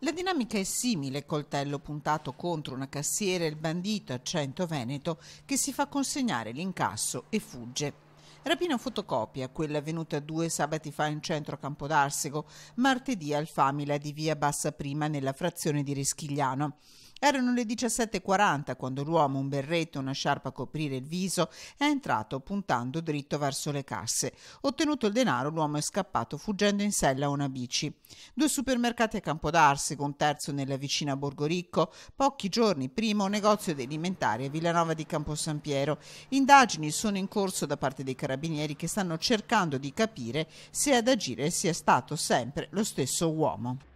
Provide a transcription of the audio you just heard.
La dinamica è simile, coltello puntato contro una cassiera e il bandito a cento veneto che si fa consegnare l'incasso e fugge. Rapina fotocopia, quella avvenuta due sabati fa in centro a Campodarsego, martedì al Famila di via Bassa Prima nella frazione di Rischigliano. Erano le 17.40 quando l'uomo, un berretto e una sciarpa a coprire il viso, è entrato puntando dritto verso le casse. Ottenuto il denaro, l'uomo è scappato fuggendo in sella a una bici. Due supermercati a Campodarsi, con terzo nella vicina Borgoricco, pochi giorni prima un negozio di alimentari a Villanova di Camposampiero. Indagini sono in corso da parte dei carabinieri che stanno cercando di capire se ad agire sia stato sempre lo stesso uomo.